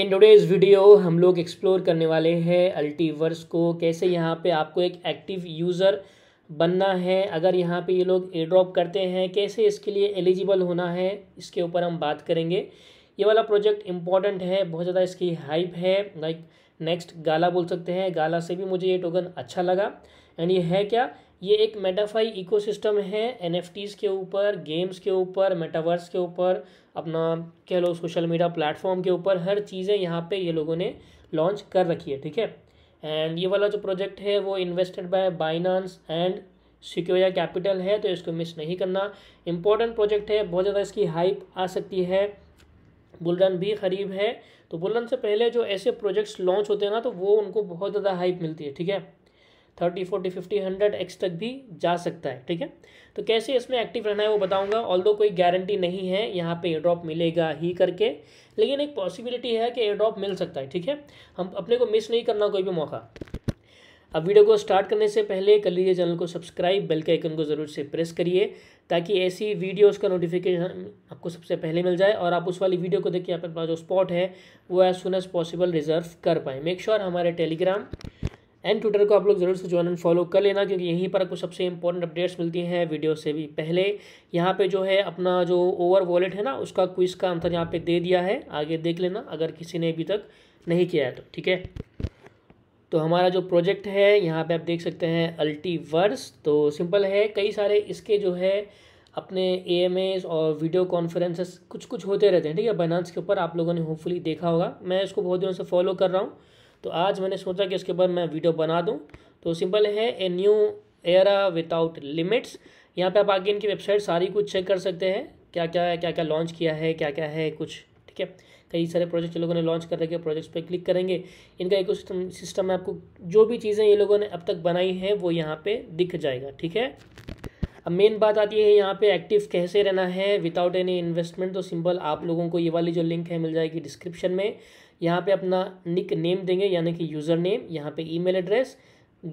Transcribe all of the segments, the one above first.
In today's video हम लोग explore करने वाले हैं अल्टीवर्स को कैसे यहाँ पे आपको एक एक्टिव यूज़र बनना है अगर यहाँ पे ये लोग ए ड्रॉप करते हैं कैसे इसके लिए एलिजिबल होना है इसके ऊपर हम बात करेंगे ये वाला प्रोजेक्ट इंपॉर्टेंट है बहुत ज़्यादा इसकी हाइप है लाइक like, नेक्स्ट गाला बोल सकते हैं गाला से भी मुझे ये टोकन अच्छा लगा एंड ये है क्या ये एक मेटाफाई इकोसिस्टम है एन के ऊपर गेम्स के ऊपर मेटावर्स के ऊपर अपना कह लो सोशल मीडिया प्लेटफॉर्म के ऊपर हर चीज़ें यहाँ पे ये लोगों ने लॉन्च कर रखी है ठीक है एंड ये वाला जो प्रोजेक्ट है वो invested by Binance and Sequoia Capital है तो इसको मिस नहीं करना इंपॉर्टेंट प्रोजेक्ट है बहुत ज़्यादा इसकी हाइप आ सकती है बुलरन भी करीब है तो बुलरन से पहले जो ऐसे प्रोजेक्ट्स लॉन्च होते हैं ना तो वो उनको बहुत ज़्यादा हाइप मिलती है ठीक है thirty forty fifty hundred X तक भी जा सकता है ठीक है तो कैसे इसमें एक्टिव रहना है वो बताऊंगा ऑल कोई गारंटी नहीं है यहाँ पे ड्रॉप मिलेगा ही करके लेकिन एक पॉसिबिलिटी है कि ड्रॉप मिल सकता है ठीक है हम अपने को मिस नहीं करना कोई भी मौका अब वीडियो को स्टार्ट करने से पहले कर लीजिए चैनल को सब्सक्राइब बेल के आइकन को ज़रूर से प्रेस करिए ताकि ऐसी वीडियोस का नोटिफिकेशन आपको सबसे पहले मिल जाए और आप उस वाली वीडियो को देखिए आपके पास जो स्पॉट है वो as soon as possible reserve कर पाएँ मेक श्योर हमारे टेलीग्राम एंड ट्विटर को आप लोग ज़रूर से ज्वाइन एंड फॉलो कर लेना क्योंकि यहीं पर आपको सबसे इंपॉर्टेंट अपडेट्स मिलती हैं वीडियो से भी पहले यहाँ पे जो है अपना जो ओवर वॉलेट है ना उसका क्विज का आंसर यहाँ पे दे दिया है आगे देख लेना अगर किसी ने अभी तक नहीं किया है तो ठीक है तो हमारा जो प्रोजेक्ट है यहाँ पे आप देख सकते हैं अल्टीवर्स तो सिंपल है कई सारे इसके जो है अपने ए और वीडियो कॉन्फ्रेंसेस कुछ कुछ होते रहते हैं ठीक है बाइनांस के ऊपर आप लोगों ने होपफुली देखा होगा मैं इसको बहुत दिनों से फॉलो कर रहा हूँ तो आज मैंने सोचा कि इसके ऊपर मैं वीडियो बना दूँ तो सिंपल है a new era without limits यहाँ पर आप आगे इनकी वेबसाइट सारी कुछ चेक कर सकते हैं क्या क्या है क्या क्या लॉन्च किया है क्या क्या है कुछ ठीक है कई सारे प्रोजेक्ट लोगों ने लॉन्च कर रखे प्रोजेक्ट्स पर क्लिक करेंगे इनका इको सिस्टम में आपको जो भी चीज़ें ये लोगों ने अब तक बनाई हैं वो यहाँ पर दिख जाएगा ठीक है अब मेन बात आती है यहाँ पे एक्टिव कैसे रहना है विदाउट एनी इन्वेस्टमेंट तो सिंपल आप लोगों को ये वाली जो लिंक है मिल जाएगी डिस्क्रिप्शन में यहाँ पे अपना निक नेम देंगे यानी कि यूज़र नेम यहाँ पे ईमेल एड्रेस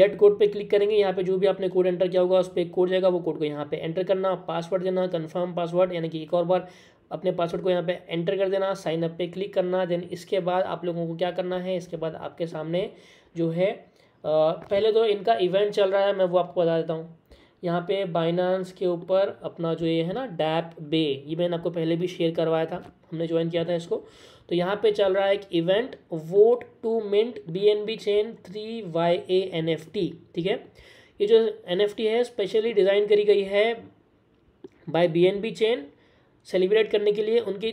गेट कोड पे क्लिक करेंगे यहाँ पे जो भी आपने कोड एंटर किया होगा उस पर कोड जाएगा वो कोड को यहाँ पे एंटर करना पासवर्ड देना कंफर्म पासवर्ड यानी कि एक और बार अपने पासवर्ड को यहाँ पे एंटर कर देना साइन अप पे क्लिक करना देन इसके बाद आप लोगों को क्या करना है इसके बाद आपके सामने जो है पहले तो इनका इवेंट चल रहा है मैं वो आपको बता देता हूँ यहाँ पे बाइनांस के ऊपर अपना जो ये है ना डैप बे ये मैंने आपको पहले भी शेयर करवाया था हमने ज्वाइन किया था इसको तो यहाँ पे चल रहा है एक event vote to mint B N B chain three Y A N F T ठीक है ये जो एन एफ टी है स्पेशली डिज़ाइन करी गई है by B N B chain celebrate करने के लिए उनकी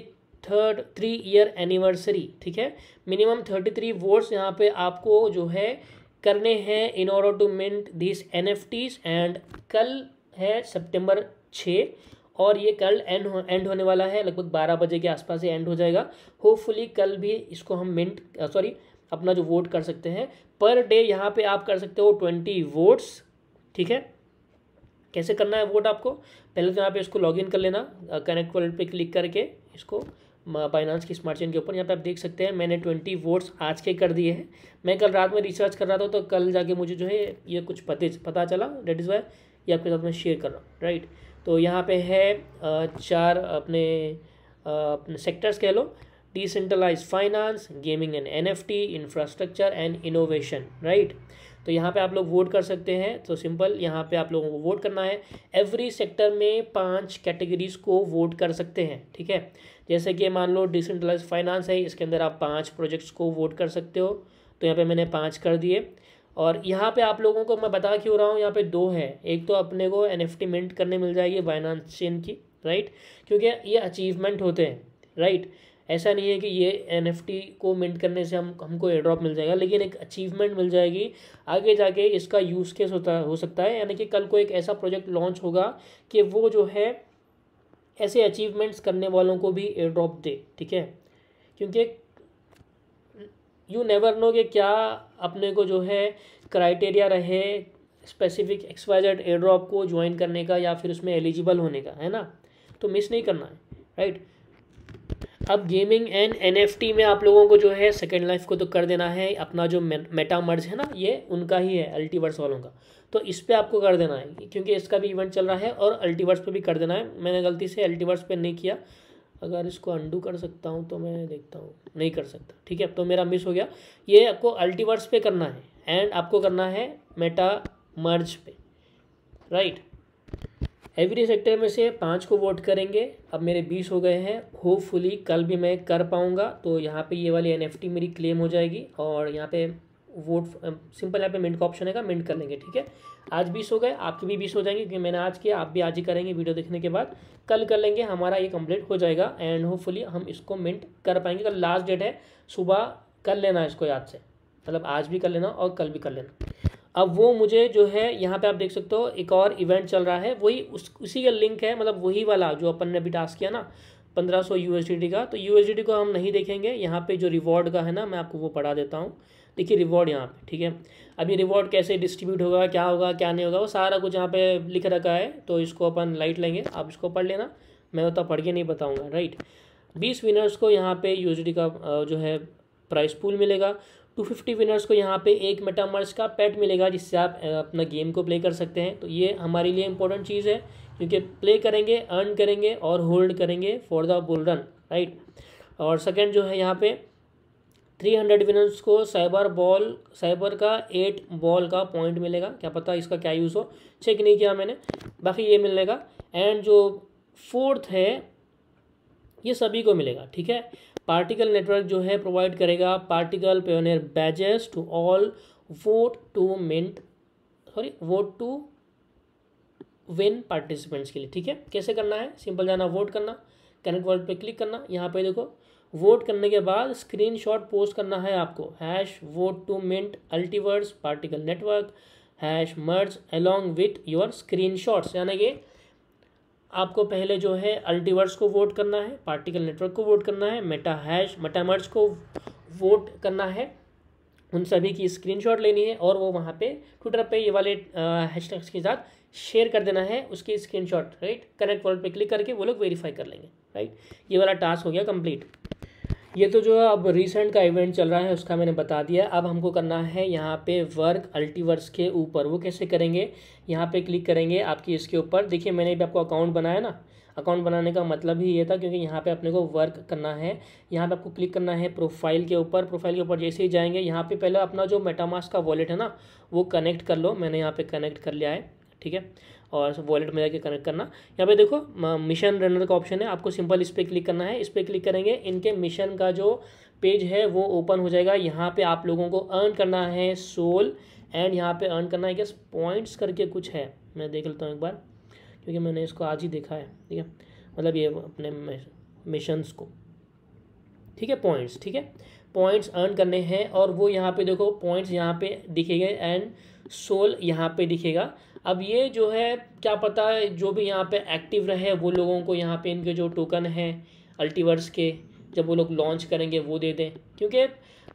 थर्ड थ्री ईयर एनिवर्सरी ठीक है मिनिमम थर्टी थ्री वोट्स यहाँ पे आपको जो है करने हैं in order to mint this N F Ts and कल है सितंबर छः और ये कल एंड हो, एंड होने वाला है लगभग बारह बजे के आसपास ये एंड हो जाएगा होपफुली कल भी इसको हम मिंट सॉरी अपना जो वोट कर सकते हैं पर डे यहाँ पे आप कर सकते हो ट्वेंटी वोट्स ठीक है कैसे करना है वोट आपको पहले तो यहाँ पे इसको लॉगिन कर लेना कनेक्ट वॉलेट पे क्लिक करके इसको फाइनेंस की स्मार्ट चेन के ऊपर यहाँ पे आप देख सकते हैं मैंने ट्वेंटी वोट्स आज के कर दिए हैं मैं कल रात में रिसर्च कर रहा था तो कल जाके मुझे जो है ये कुछ पते पता चला डेट इज़ वाई ये आपके साथ मैं शेयर कर रहा हूँ राइट तो यहाँ पे है चार अपने अपने सेक्टर्स कह लो decentralize finance gaming and T infrastructure and innovation right तो यहाँ पे आप लोग वोट कर सकते हैं तो सिंपल यहाँ पे आप लोगों को वोट करना है एवरी सेक्टर में पांच कैटेगरीज को वोट कर सकते हैं ठीक है जैसे कि मान लो डिसेंट्रलाइज फाइनेंस है इसके अंदर आप पाँच प्रोजेक्ट्स को वोट कर सकते हो तो यहाँ पर मैंने पाँच कर दिए और यहाँ पे आप लोगों को मैं बता क्यों रहा हूँ यहाँ पर दो है एक तो अपने को एन मिंट करने मिल जाएगी फाइनेंस चेन की राइट क्योंकि ये अचीवमेंट होते हैं राइट ऐसा नहीं है कि ये एन को मिंट करने से हम हमको एयर ड्रॉप मिल जाएगा लेकिन एक अचीवमेंट मिल जाएगी आगे जाके इसका यूज़ केस होता हो सकता है यानी कि कल को एक ऐसा प्रोजेक्ट लॉन्च होगा कि वो जो है ऐसे अचीवमेंट्स करने वालों को भी एयर ड्रॉप दे ठीक है क्योंकि यू नेवर नो कि क्या अपने को जो है क्राइटेरिया रहे स्पेसिफिक एक्सवाइजेड ड्रॉप को ज्वाइन करने का या फिर उसमें एलिजिबल होने का है ना तो मिस नहीं करना है राइट right? अब गेमिंग एंड एनएफटी में आप लोगों को जो है सेकेंड लाइफ को तो कर देना है अपना जो मेटा मर्ज है ना ये उनका ही है अल्टीवर्स वालों का तो इस पर आपको कर देना है क्योंकि इसका भी इवेंट चल रहा है और अल्टीवर्स पर भी कर देना है मैंने गलती से अल्टीवर्स पर नहीं किया अगर इसको अंडू कर सकता हूँ तो मैं देखता हूँ नहीं कर सकता ठीक है तो मेरा मिस हो गया ये आपको अल्टीवर्स पे करना है एंड आपको करना है मेटा मर्ज पे राइट एवरी सेक्टर में से पाँच को वोट करेंगे अब मेरे बीस हो गए हैं होपफुली कल भी मैं कर पाऊँगा तो यहाँ पे ये वाली एनएफटी मेरी क्लेम हो जाएगी और यहाँ पे वोट सिंपल यहाँ पे मिंट का ऑप्शन है का मिनट कर लेंगे ठीक है आज बीस हो गए आपके भी बीस हो जाएंगे क्योंकि मैंने आज किया आप भी आज ही करेंगे वीडियो देखने के बाद कल कर लेंगे हमारा ये कंप्लीट हो जाएगा एंड होपफुली हम इसको मिंट कर पाएंगे कल लास्ट डेट है सुबह कर लेना इसको याद से मतलब आज भी कर लेना और कल भी कर लेना अब वो मुझे जो है यहाँ पे आप देख सकते हो एक और इवेंट चल रहा है वही उस उसी का लिंक है मतलब वही वाला जो अपन ने अभी टास्क किया ना पंद्रह सौ यू का तो यू को हम नहीं देखेंगे यहाँ पे जो रिवॉर्ड का है ना मैं आपको वो पढ़ा देता हूँ देखिए रिवॉर्ड यहाँ पे ठीक है अब ये रिवॉर्ड कैसे डिस्ट्रीब्यूट होगा क्या होगा क्या नहीं होगा वो सारा कुछ यहाँ पे लिख रखा है तो इसको अपन लाइट लेंगे आप इसको पढ़ लेना मैं उतना तो पढ़ के नहीं बताऊँगा राइट बीस विनर्स को यहाँ पे यू का जो है प्राइस पूल मिलेगा टू फिफ्टी विनर्स को यहाँ पे एक मेटामर्स का पैट मिलेगा जिससे आप अपना गेम को प्ले कर सकते हैं तो ये हमारे लिए इंपॉर्टेंट चीज़ है क्योंकि प्ले करेंगे अर्न करेंगे और होल्ड करेंगे for the bull run right और सेकेंड जो है यहाँ पे थ्री हंड्रेड विनर्स को साइबर बॉल साइबर का एट बॉल का पॉइंट मिलेगा क्या पता इसका क्या यूज़ हो चेक नहीं किया मैंने बाकी ये मिलेगा एंड जो फोर्थ है ये सभी को मिलेगा ठीक है पार्टिकल नेटवर्क जो है प्रोवाइड करेगा Particle pioneer badges to all vote to mint sorry vote to win participants के लिए ठीक है कैसे करना है सिंपल जाना वोट करना कनेक्ट वर्ड पे क्लिक करना यहाँ पे देखो वोट करने के बाद स्क्रीनशॉट पोस्ट करना है आपको hash vote to mint Ultiverse Particle Network hash merge along with your shots यानी कि आपको पहले जो है अल्टीवर्स को वोट करना है पार्टिकल नेटवर्क को वोट करना है मेटा हैश मेटामर्ज को वोट करना है उन सभी की स्क्रीनशॉट लेनी है और वो वहाँ पे ट्विटर पे ये वाले हैशटैग्स के साथ शेयर कर देना है उसकी स्क्रीनशॉट राइट कनेक्ट वर्ल्ड पे क्लिक करके वो लोग वेरीफाई कर लेंगे राइट ये वाला टास्क हो गया कंप्लीट ये तो जो है अब रिसेंट का इवेंट चल रहा है उसका मैंने बता दिया अब हमको करना है यहाँ पे वर्क अल्टीवर्स के ऊपर वो कैसे करेंगे यहाँ पे क्लिक करेंगे आपकी इसके ऊपर देखिए मैंने भी आपको अकाउंट बनाया ना अकाउंट बनाने का मतलब ही ये था क्योंकि यहाँ पे अपने को वर्क करना है यहाँ पे आपको क्लिक करना है प्रोफाइल के ऊपर प्रोफाइल के ऊपर जैसे ही जाएंगे यहाँ पे पहले अपना जो मेटामास का वॉलेट है ना वो कनेक्ट कर लो मैंने यहाँ पे कनेक्ट कर लिया है ठीक है और वॉलेट में जाके कनेक्ट करना यहाँ पे देखो मिशन रनर का ऑप्शन है आपको सिंपल इस पर क्लिक करना है इस पर क्लिक करेंगे इनके मिशन का जो पेज है वो ओपन हो जाएगा यहाँ पे आप लोगों को अर्न करना है सोल एंड यहाँ पे अर्न करना है क्या पॉइंट्स करके कुछ है मैं देख लेता हूँ एक बार क्योंकि मैंने इसको आज ही देखा है ठीक है मतलब ये अपने मिशंस को ठीक है पॉइंट्स ठीक है पॉइंट्स अर्न करने हैं और वो यहाँ पे देखो पॉइंट्स यहाँ पे दिखेंगे एंड सोल यहाँ पे दिखेगा अब ये जो है क्या पता है जो भी यहाँ पे एक्टिव रहे वो लोगों को यहाँ पे इनके जो टोकन हैं अल्टीवर्स के जब वो लोग लॉन्च करेंगे वो दे दें क्योंकि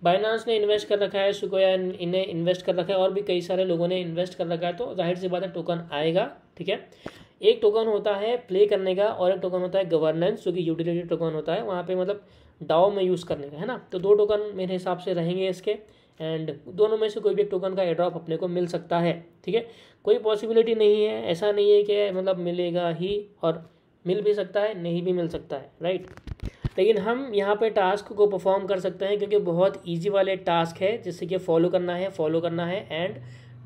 बाइनांस ने इन्वेस्ट कर रखा है सुकोया इन्हें इन्वेस्ट कर रखा है और भी कई सारे लोगों ने इन्वेस्ट कर रखा है तो जाहिर सी बात है टोकन आएगा ठीक है एक टोकन होता है प्ले करने का और एक टोकन होता है गवर्नेंस जो कि यूटिलिटी टोकन होता है वहाँ पे मतलब डाओ में यूज़ करने का है ना तो दो टोकन मेरे हिसाब से रहेंगे इसके एंड दोनों में से कोई भी एक टोकन का एड्रॉप अपने को मिल सकता है ठीक है कोई पॉसिबिलिटी नहीं है ऐसा नहीं है कि मतलब मिलेगा ही और मिल भी सकता है नहीं भी मिल सकता है राइट लेकिन हम यहाँ पे टास्क को परफॉर्म कर सकते हैं क्योंकि बहुत इजी वाले टास्क है जिससे कि फॉलो करना है फॉलो करना है एंड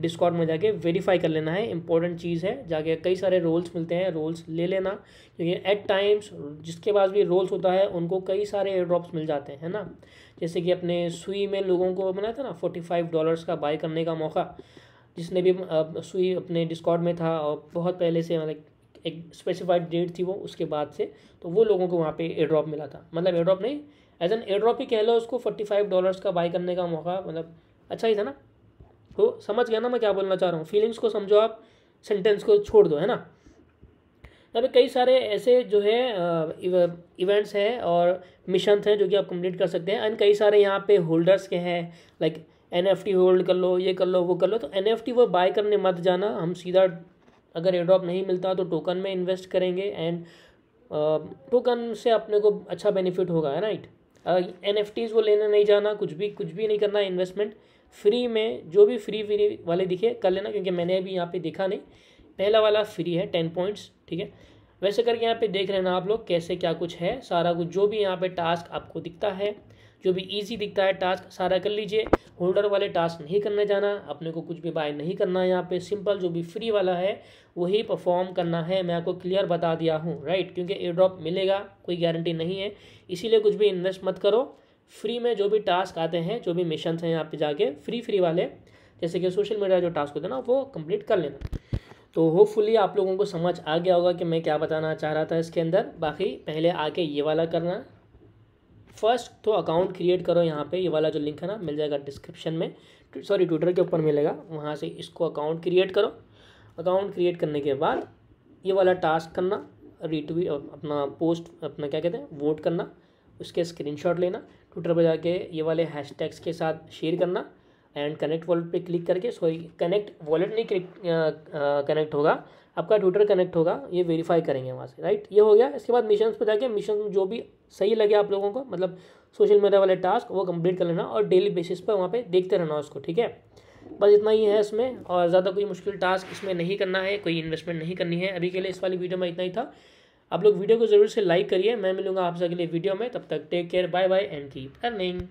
डिस्कॉर्ड में जाके वेरीफाई कर लेना है इंपॉर्टेंट चीज़ है जाके कई सारे रोल्स मिलते हैं रोल्स ले लेना क्योंकि एट टाइम्स जिसके पास भी रोल्स होता है उनको कई सारे एयर ड्रॉप्स मिल जाते हैं है ना जैसे कि अपने सुई में लोगों को बनाया था ना फोर्टी फाइव डॉलर्स का बाय करने का मौका जिसने भी सुई अपने डिस्कॉर्ड में था और बहुत पहले से मतलब एक स्पेसिफाइड डेट थी वो उसके बाद से तो वो लोगों को वहाँ पर एयर ड्रॉप मिला था मतलब एयर ड्रॉप नहीं एज एन एयर ड्रॉप ही कह लो उसको फोर्टी फाइव डॉलर्स का बाई करने का मौका मतलब अच्छा ही था ना तो समझ गया ना मैं क्या बोलना चाह रहा हूँ फीलिंग्स को समझो आप सेंटेंस को छोड़ दो है ना अभी कई सारे ऐसे जो है इवेंट्स हैं और मिशन हैं जो कि आप कंप्लीट कर सकते हैं एंड कई सारे यहाँ पे होल्डर्स के हैं like N F T hold कर लो ये कर लो वो कर लो तो एन एफ टी वो बाय करने मत जाना हम सीधा अगर एड्रॉप नहीं मिलता तो टोकन में इन्वेस्ट करेंगे एंड टोकन से अपने को अच्छा बेनिफिट होगा राइट एन एफ टीज़ वो लेने नहीं जाना कुछ भी कुछ भी नहीं करना इन्वेस्टमेंट फ्री में जो भी फ्री फ्री वाले दिखे कर लेना क्योंकि मैंने अभी यहाँ पे देखा नहीं पहला वाला फ्री है टेन पॉइंट्स ठीक है वैसे करके यहाँ पे देख लेना आप लोग कैसे क्या कुछ है सारा कुछ जो भी यहाँ पे टास्क आपको दिखता है जो भी इजी दिखता है टास्क सारा कर लीजिए होल्डर वाले टास्क नहीं करने जाना अपने को कुछ भी बाय नहीं करना है यहाँ पे सिंपल जो भी फ्री वाला है वही परफॉर्म करना है मैं आपको क्लियर बता दिया हूँ राइट क्योंकि एयर ड्रॉप मिलेगा कोई गारंटी नहीं है इसीलिए कुछ भी इन्वेस्ट मत करो फ्री में जो भी टास्क आते हैं जो भी मिशन हैं यहाँ पे जाके फ्री फ्री वाले जैसे कि सोशल मीडिया जो टास्क होते हैं ना वो कंप्लीट कर लेना तो होपफुली आप लोगों को समझ आ गया होगा कि मैं क्या बताना चाह रहा था इसके अंदर बाकी पहले आके ये वाला करना फर्स्ट तो अकाउंट क्रिएट करो यहाँ पे ये वाला जो लिंक है ना मिल जाएगा डिस्क्रिप्शन में सॉरी ट्विटर के ऊपर मिलेगा वहाँ से इसको अकाउंट क्रिएट करो अकाउंट क्रिएट करने के बाद ये वाला टास्क करना रीट्वीट अपना पोस्ट अपना क्या कहते हैं वोट करना उसके स्क्रीनशॉट लेना ट्विटर पर जाके ये वाले हैश के साथ शेयर करना एंड कनेक्ट वॉलेट पे क्लिक करके सॉरी कनेक्ट वॉलेट नहीं कनेक्ट होगा आपका ट्विटर कनेक्ट होगा ये वेरीफाई करेंगे वहाँ से राइट ये हो गया इसके बाद मिशन पर जाके मिशन जो भी सही लगे आप लोगों को मतलब सोशल मीडिया वाले टास्क वो कंप्लीट कर लेना और डेली बेसिस पर वहाँ पे देखते रहना उसको ठीक है बस इतना ही है इसमें और ज़्यादा कोई मुश्किल टास्क इसमें नहीं करना है कोई इन्वेस्टमेंट नहीं करनी है अभी के लिए इस वाली वीडियो में इतना ही था आप लोग वीडियो को ज़रूर से लाइक करिए मैं मिलूंगा आपसे अगले वीडियो में तब तक take care bye bye and keep earning